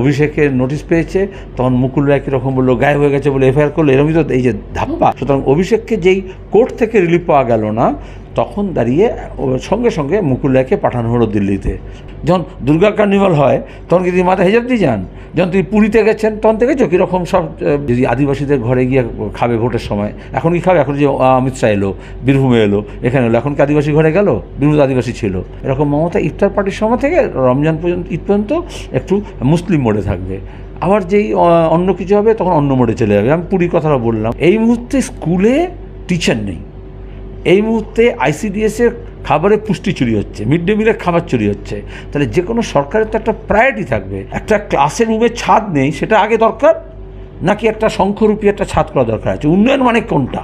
অভিষেকের নোটিশ পেয়েছে তখন মুকুল রায় কীরকম বললো গায়ে হয়ে গেছে বলে এফআইআর করলো এরকমই তো এই যে ধাপ্পা সুতরাং অভিষেককে যেই কোর্ট থেকে রিলিফ পাওয়া গেল না তখন দাঁড়িয়ে সঙ্গে সঙ্গে মুকুল রায়কে পাঠানো হলো দিল্লিতে যখন দুর্গা কার্নিভাল হয় তখন কি মাথা হেজাব দিয়ে যান যখন তিনি পুরীতে গেছেন তখন থেকে চো কীরকম সব যদি আদিবাসীদের ঘরে গিয়ে খাবে ভোটের সময় এখন কি খাবে এখন যে অমিত শাহ এলো বীরভূমে এলো এখানে এলো এখন কি আদিবাসী ঘরে গেল বীরভূম আদিবাসী ছিল এরকম মমতা ইফতার পার্টির সময় থেকে রমজান পর্যন্ত ঈদ পর্যন্ত একটু মুসলিম মোড়ে থাকবে আবার যেই অন্য কিছু হবে তখন অন্য মোড়ে চলে যাবে আমি পুরীর কথাটা বললাম এই মুহূর্তে স্কুলে টিচার নেই এই মুহূর্তে আইসিডিএসের খাবারের পুষ্টি চুরি হচ্ছে মিড ডে মিলের খাবার চুরি হচ্ছে তাহলে যে কোনো সরকারের তো একটা প্রায়োরিটি থাকবে একটা ক্লাসের রুমে ছাদ নেই সেটা আগে দরকার নাকি একটা শঙ্খরূপী একটা ছাদ করা দরকার আছে উন্নয়ন মানে কোনটা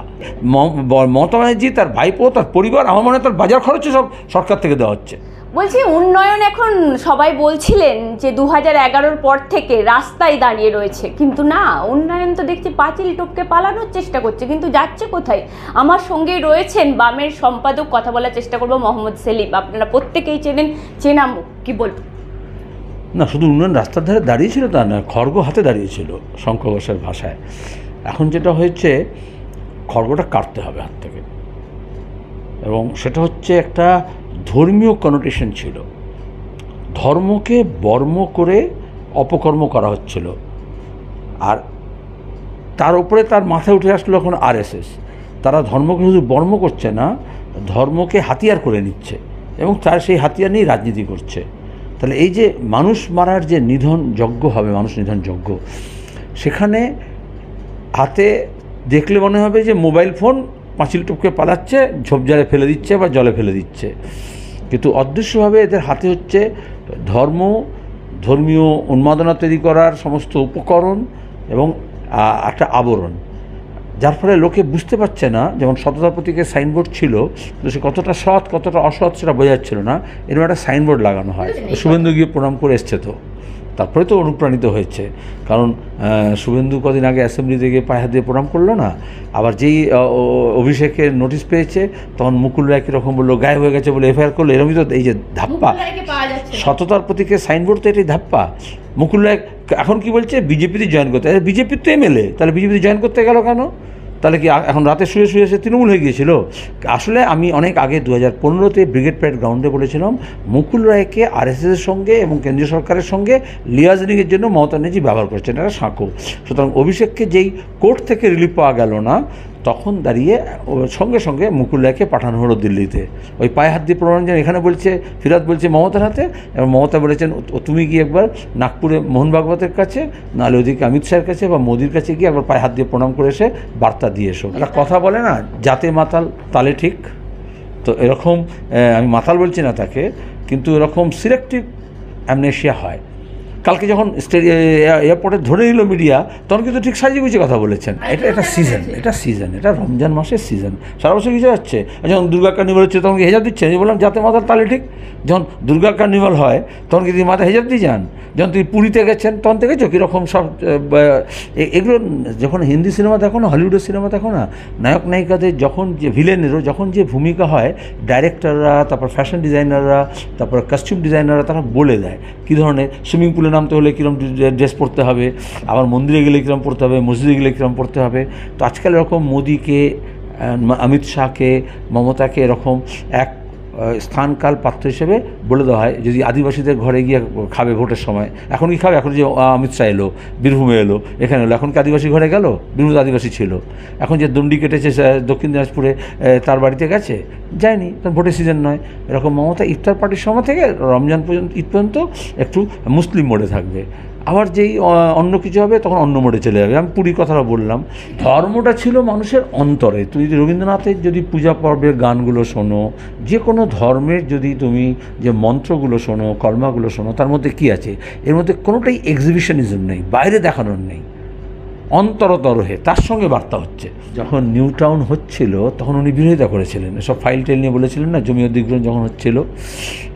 মমতা ব্যানার্জি তার ভাইপো তার পরিবার আমার মনে হয় তার বাজার খরচও সব সরকার থেকে দেওয়া হচ্ছে বলছি উন্নয়ন এখন সবাই বলছিলেন যে দু হাজার পর থেকে রাস্তায় দাঁড়িয়ে রয়েছে কিন্তু না উন্নয়ন তো দেখছি পাঁচিল টোপকে পালানোর চেষ্টা করছে কিন্তু যাচ্ছে কোথায় আমার সঙ্গে রয়েছেন বামের সম্পাদক কথা বলার চেষ্টা করব মোহাম্মদ সেলিম আপনারা প্রত্যেকেই চেনেন চেনাম কি বলবো না শুধু উন্নয়ন রাস্তার ধারে দাঁড়িয়েছিল তা না খড়গ হাতে দাঁড়িয়েছিল শঙ্কর ভাষায় এখন যেটা হয়েছে খড়গটা কাটতে হবে হাত থেকে এবং সেটা হচ্ছে একটা ধর্মীয় কনোটেশন ছিল ধর্মকে বর্ম করে অপকর্ম করা হচ্ছিল আর তার উপরে তার মাথায় উঠে আসলো এখন আরএসএস তারা ধর্মকে শুধু বর্ম করছে না ধর্মকে হাতিয়ার করে নিচ্ছে এবং তার সেই হাতিয়ার নিয়েই রাজনীতি করছে তাহলে এই যে মানুষ মারার যে নিধন যজ্ঞ হবে মানুষ নিধন যজ্ঞ সেখানে হাতে দেখলে মনে হবে যে মোবাইল ফোন পাঁচিল টুপকে পালাচ্ছে ঝোপঝাড়ে ফেলে দিচ্ছে বা জলে ফেলে দিচ্ছে কিন্তু অদৃশ্যভাবে এদের হাতে হচ্ছে ধর্ম ধর্মীয় উন্মাদনা তৈরি করার সমস্ত উপকরণ এবং একটা আবরণ যার ফলে লোকে বুঝতে পারছে না যেমন সততার প্রতীকের সাইনবোর্ড ছিল কিন্তু সে কতটা সৎ কতটা অসৎ সেটা বোঝা যাচ্ছিল না এরকম একটা সাইনবোর্ড লাগানো হয় শুভেন্দু গিয়ে প্রণাম করে এসছে তো তারপরে তো অনুপ্রাণিত হয়েছে কারণ শুভেন্দু কদিন আগে অ্যাসেম্বলিতে গিয়ে পায়ে হাত দিয়ে প্রণাম করলো না আবার যেই অভিষেকের নোটিশ পেয়েছে তখন মুকুল রায় কীরকম বললো গায়ে হয়ে গেছে বলে এফআইআর করলো এরকমই তো এই যে ধাপ্পা সততার প্রতীকে সাইনবোর্ড তো এটি ধাপ্পা মুকুল রায় এখন কি বলছে বিজেপিতে জয়েন করতে আচ্ছা, বিজেপির তো এমএলএ তাহলে বিজেপিতে জয়েন করতে গেল কেন তাহলে কি এখন রাতে শুয়ে শুয়ে সে তৃণমূল হয়ে গিয়েছিল আসলে আমি অনেক আগে দু হাজার পনেরোতে ব্রিগেড প্যারেড গ্রাউন্ডে বলেছিলাম মুকুল রায়কে আরএসএসের সঙ্গে এবং কেন্দ্রীয় সরকারের সঙ্গে লিয়াজনিংয়ের জন্য মমতা ব্যানার্জি ব্যবহার করছেন এরা সাঁকো সুতরাং অভিষেককে যেই কোর্ট থেকে রিলিফ পাওয়া গেল না তখন দাঁড়িয়ে সঙ্গে সঙ্গে মুকুল রায়কে পাঠানো হলো দিল্লিতে ওই পায়ে হাত দিয়ে যেন এখানে বলছে ফিরাত বলছে মমতার হাতে এবং মমতা বলেছেন তুমি গিয়ে একবার নাগপুরে মোহন ভাগবতের কাছে নাহলে ওদিকে অমিত শাহের কাছে বা মোদির কাছে গিয়ে একবার পায়ে হাত দিয়ে প্রণাম করে এসে বার্তা দিয়ে এসো একটা কথা বলে না যাতে মাতাল তালে ঠিক তো এরকম আমি মাতাল বলছি না তাকে কিন্তু এরকম সিলেক্টিভ অ্যামনেশিয়া হয় কালকে যখন এয়ারপোর্টে ধরে নিল মিডিয়া তখন কিন্তু ঠিক সাজিয়ে গুছিয়ে কথা বলেছেন আচ্ছা, এটা এটা সিজন এটা সিজন এটা রমজান মাসের সিজন সারা বছর কিছু হচ্ছে যখন দুর্গা কার্নিভাল হচ্ছে তখন হেজাব দিচ্ছেন বললাম যাতে মাথার তালে ঠিক যখন দুর্গা কার্নিভাল হয় তখন কি তিনি মাথা হেজাব দিয়ে যান যখন তুমি পুরীতে গেছেন তখন দেখেছো কীরকম সব এগুলো যখন হিন্দি সিনেমা দেখো না হলিউডের সিনেমা দেখো না নায়ক নায়িকাদের যখন যে ভিলেনেরও যখন যে ভূমিকা হয় ডাইরেক্টররা তারপর ফ্যাশন ডিজাইনাররা তারপর কাস্টিউম ডিজাইনাররা তারা বলে দেয় কী ধরনের সুইমিং পুলে না নামতে হলে কীরকম ড্রেস পরতে হবে আবার মন্দিরে গেলে কীরকম পড়তে হবে মসজিদে গেলে কীরকম পড়তে হবে তো আজকাল এরকম মোদিকে অমিত শাহকে মমতাকে এরকম এক স্থানকাল পাত্র হিসেবে বলে দেওয়া হয় যদি আদিবাসীদের ঘরে গিয়ে খাবে ভোটের সময় এখন কি খাবে এখন যে অমিত শাহ এলো বীরভূমে এলো এখানে এলো এখন কি আদিবাসী ঘরে গেল বীরভূম আদিবাসী ছিল এখন যে দণ্ডি কেটেছে দক্ষিণ দিনাজপুরে তার বাড়িতে গেছে যায়নি তখন ভোটের সিজন নয় এরকম মমতা ইফতার পার্টির সময় থেকে রমজান পর্যন্ত ঈদ পর্যন্ত একটু মুসলিম মোড়ে থাকবে আবার যেই অন্য কিছু হবে তখন অন্য মোড়ে চলে যাবে আমি পুরী কথাটা বললাম ধর্মটা ছিল মানুষের অন্তরে তুমি যদি রবীন্দ্রনাথের যদি পূজা পর্বের গানগুলো শোনো যে কোনো ধর্মের যদি তুমি যে মন্ত্রগুলো শোনো কর্মাগুলো শোনো তার মধ্যে কি আছে এর মধ্যে কোনোটাই এক্সিবিশনিজম নেই বাইরে দেখানোর নেই অন্তরতরহে তার সঙ্গে বার্তা হচ্ছে যখন নিউ টাউন হচ্ছিল তখন উনি বিরোধিতা করেছিলেন সব ফাইল টাইল নিয়ে বলেছিলেন না জমি অধিগ্রহণ যখন হচ্ছিল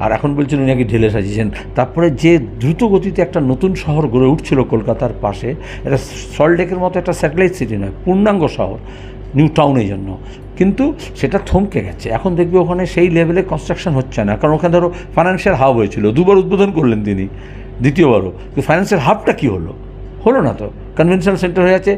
আর এখন বলছেন উনি নাকি ঢেলে সাজিয়েছেন তারপরে যে দ্রুত গতিতে একটা নতুন শহর গড়ে উঠছিল কলকাতার পাশে এটা সল্টেকের মতো একটা স্যাটেলাইট সিটি নয় পূর্ণাঙ্গ শহর নিউ টাউনের জন্য কিন্তু সেটা থমকে গেছে এখন দেখবে ওখানে সেই লেভেলে কনস্ট্রাকশন হচ্ছে না কারণ ওখানে ধরো ফাইন্যান্সিয়াল হাব হয়েছিল দুবার উদ্বোধন করলেন তিনি দ্বিতীয়বারও ফাইন্যান্সিয়াল হাবটা কী হলো হলো না তো কনভেনশন সেন্টার হয়ে আছে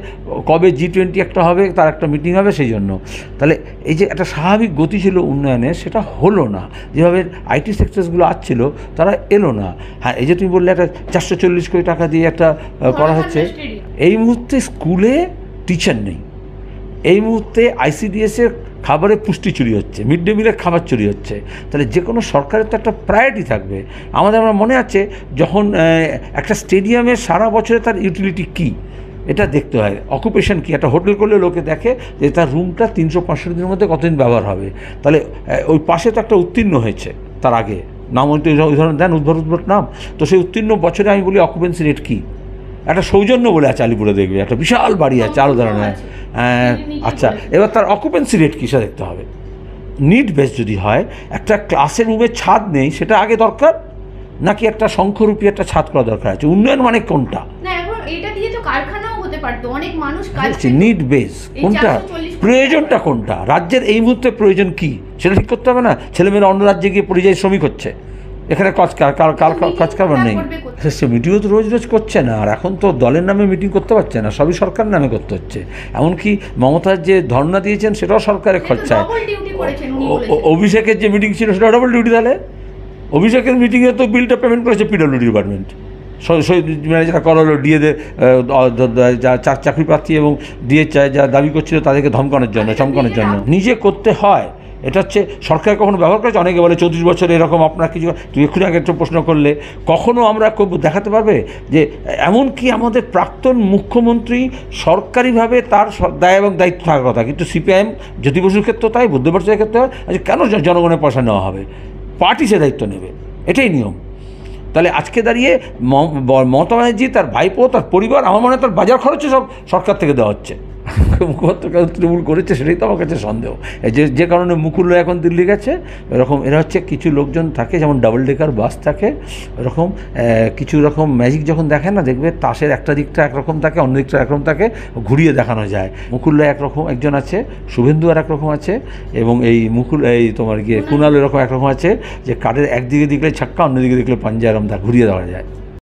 কবে জি টোয়েন্টি একটা হবে তার একটা মিটিং হবে সেই জন্য তাহলে এই যে একটা স্বাভাবিক গতি ছিল উন্নয়নে সেটা হলো না যেভাবে আইটি সেক্টরসগুলো আসছিল তারা এলো না হ্যাঁ এই যে তুমি বললে একটা চারশো চল্লিশ কোটি টাকা দিয়ে একটা হ্যাঁ, করা হ্যাঁ, হচ্ছে এই মুহূর্তে স্কুলে টিচার নেই এই মুহূর্তে আইসিডিএসের খাবারের পুষ্টি চুরি হচ্ছে মিড ডে মিলের খাবার চুরি হচ্ছে তাহলে যে কোনো সরকারের তো একটা প্রায়োরিটি থাকবে আমাদের আমার মনে আছে যখন একটা স্টেডিয়ামে সারা বছরে তার ইউটিলিটি কী এটা দেখতে হয় অকুপেশন কি একটা হোটেল করলে লোকে দেখে যে তার রুমটা তিনশো পাঁচশো দিনের মধ্যে কতদিন ব্যবহার হবে তাহলে ওই পাশে তো একটা উত্তীর্ণ হয়েছে তার আগে নাম ওই ধরনের দেন উদ্ভর উদ্ভট নাম তো সেই উত্তীর্ণ বছরে আমি বলি অকুপেন্সি রেট কী একটা সৌজন্য বলে আছে আলিপুরে দেখবে একটা বিশাল বাড়ি আছে আলো ধরনের হ্যাঁ, আচ্ছা এবার তার অকুপেন্সি রেট কিসে দেখতে হবে নিট বেস যদি হয় একটা ক্লাসের রুমে ছাদ নেই সেটা আগে দরকার নাকি একটা শঙ্খরূপী একটা ছাদ করা দরকার আছে উন্নয়ন মানে কোনটা নিট বেস কোনটা প্রয়োজনটা কোনটা রাজ্যের এই মুহূর্তে প্রয়োজন কি সেটা ঠিক করতে হবে না ছেলেমেয়েরা অন্য রাজ্যে গিয়ে পরিযায়ী শ্রমিক হচ্ছে এখানে কচকার কার কার কচকারবার নেই সে মিটিংও তো রোজ রোজ করছে না আর এখন তো দলের নামে মিটিং করতে পারছে না সবই সরকার নামে করতে হচ্ছে এমনকি মমতার যে ধর্ণা দিয়েছেন সেটাও সরকারের খরচায় অভিষেকের যে মিটিং ছিল সেটা ডবল ডিউটি তাহলে অভিষেকের মিটিংয়ে তো বিলটা পেমেন্ট করেছে পিডব্লিউডি ডিপার্টমেন্ট যারা করা হলো ডিএদের চাকরি প্রার্থী এবং ডিএ যা দাবি করছিল তাদেরকে ধমকানোর জন্য আচ্ছা, চমকানোর জন্য নিজে করতে হয় এটা হচ্ছে সরকার কখনো ব্যবহার করেছে অনেকে বলে চৌত্রিশ বছর এরকম আপনার কিছু তুই এক্ষুনি আগে একটা প্রশ্ন করলে কখনো আমরা দেখাতে পারবে যে এমন কি আমাদের প্রাক্তন মুখ্যমন্ত্রী সরকারিভাবে তার দায় এবং দায়িত্ব থাকার কথা কিন্তু সিপিআইএম জ্যোতি বসুর ক্ষেত্রে তাই বুদ্ধ বুদ্ধবর্ষের ক্ষেত্রে আচ্ছা, কেন জনগণের পয়সা নেওয়া হবে পার্টি সে দায়িত্ব নেবে এটাই নিয়ম তাহলে আজকে দাঁড়িয়ে মমতা ব্যানার্জি তার ভাইপো তার পরিবার আমার মনে হয় তার বাজার খরচে সব সরকার থেকে দেওয়া হচ্ছে কেন তৃণমূল করেছে সেটাই তো আমার কাছে সন্দেহ যে যে কারণে মুকুল এখন দিল্লি গেছে এরকম এরা হচ্ছে কিছু লোকজন থাকে যেমন ডাবল ডেকার বাস থাকে এরকম কিছু রকম ম্যাজিক যখন দেখে না দেখবে তাসের একটা দিকটা একরকম থাকে অন্য দিকটা একরকম থাকে ঘুরিয়ে দেখানো যায় মুকুল্লা একরকম একজন আছে শুভেন্দু আর একরকম আছে এবং এই মুকুল এই তোমার গিয়ে কুনাল এরকম একরকম আছে যে কাঠের একদিকে দেখলে ছাক্কা অন্যদিকে দেখলে পাঞ্জা এরকম ঘুরিয়ে দেওয়া যায়